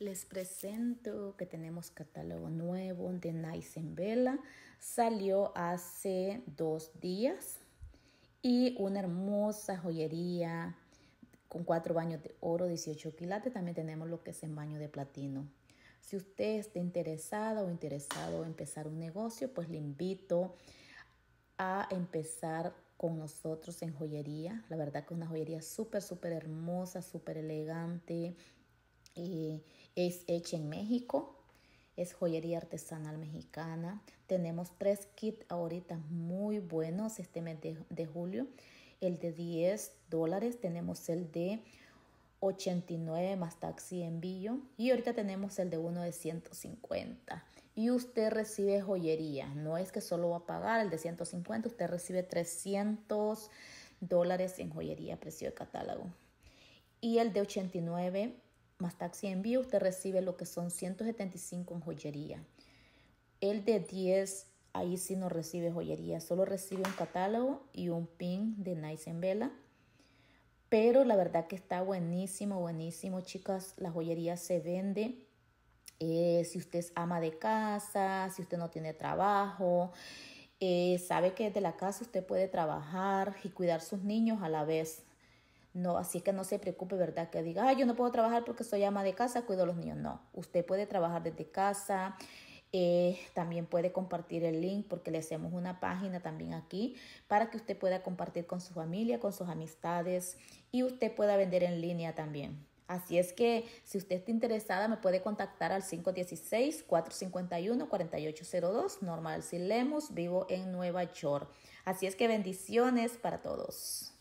Les presento que tenemos catálogo nuevo de Nice en Vela. Salió hace dos días y una hermosa joyería con cuatro baños de oro, 18 quilates. También tenemos lo que es en baño de platino. Si usted está interesado o interesado en empezar un negocio, pues le invito a empezar con nosotros en joyería. La verdad que es una joyería súper, súper hermosa, súper elegante. Eh, es hecha en México, es joyería artesanal mexicana. Tenemos tres kits ahorita muy buenos este mes de, julio. El de 10 dólares, tenemos el de 89 más taxi envío y ahorita tenemos el de uno de 150 y usted recibe joyería no es que solo va a pagar el de 150 usted recibe 300 dólares en joyería precio de catálogo y el de 89 más taxi envío, usted recibe lo que son 175 en joyería. El de 10, ahí sí no recibe joyería, solo recibe un catálogo y un pin de Nice en Vela. Pero la verdad que está buenísimo, buenísimo, chicas. La joyería se vende. Eh, si usted es ama de casa, si usted no tiene trabajo, eh, sabe que desde la casa usted puede trabajar y cuidar sus niños a la vez. No, así que no se preocupe, ¿verdad? Que diga, yo no puedo trabajar porque soy ama de casa, cuido a los niños. No, usted puede trabajar desde casa. Eh, también puede compartir el link porque le hacemos una página también aquí para que usted pueda compartir con su familia, con sus amistades y usted pueda vender en línea también. Así es que si usted está interesada me puede contactar al 516-451-4802, Normal Silemos, vivo en Nueva York. Así es que bendiciones para todos.